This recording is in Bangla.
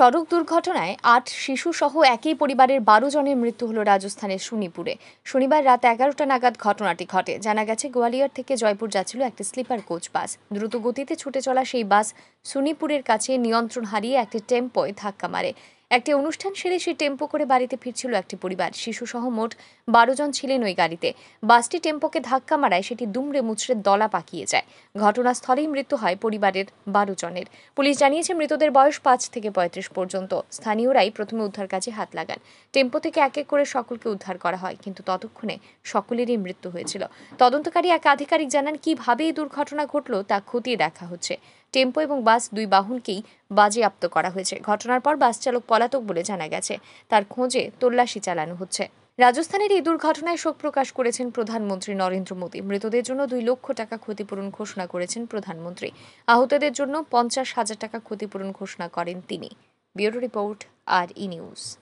সড়ক দুর্ঘটনায় আট শিশুসহ একই পরিবারের বারো জনের মৃত্যু হল রাজস্থানের শুনিপুরে শনিবার রাত এগারোটা নাগাদ ঘটনাটি ঘটে জানা গেছে গোয়ালিয়র থেকে জয়পুর যাচ্ছিল একটি স্লিপার কোচ বাস দ্রুত গতিতে ছুটে চলা সেই বাস শুনিপুরের কাছে নিয়ন্ত্রণ হারিয়ে একটি টেম্পোয় ধাক্কা মারে একটি অনুষ্ঠান সেরে সে টেম্পো করে বাড়িতে ফিরছিল একটি পরিবার শিশুসহ মোট বারো জন ছিলেন ওই গাড়িতে বাসটি টেম্পোকে ধাক্কা মারায় সেটি দুমড়ে মুচড়ে দলা পাকিয়ে যায় ঘটনাস্থলেই মৃত্যু হয় পরিবারের বারো জনের পুলিশ জানিয়েছে মৃতদের বয়স পাঁচ থেকে পঁয়ত্রিশ পর্যন্ত স্থানীয়রাই প্রথমে উদ্ধার কাজে হাত লাগান টেম্পো থেকে এক এক করে সকলকে উদ্ধার করা হয় কিন্তু ততক্ষণে সকলেরই মৃত্যু হয়েছিল তদন্তকারী এক আধিকারিক জানান কিভাবে এই দুর্ঘটনা ঘটল তা খতিয়ে দেখা হচ্ছে টেম্পো এবং বাস দুই বাহনকেই বাজেয়াপ্ত করা হয়েছে ঘটনার পর বাস চালক পলাতক বলে জানা গেছে তার খোঁজে তল্লাশি চালানো হচ্ছে রাজস্থানের এই দুর্ঘটনায় শোক প্রকাশ করেছেন প্রধানমন্ত্রী নরেন্দ্র মোদী মৃতদের জন্য দুই লক্ষ টাকা ক্ষতিপূরণ ঘোষণা করেছেন প্রধানমন্ত্রী আহতদের জন্য পঞ্চাশ হাজার টাকা ক্ষতিপূরণ ঘোষণা করেন তিনি বিউরো রিপোর্ট আর ই নিউজ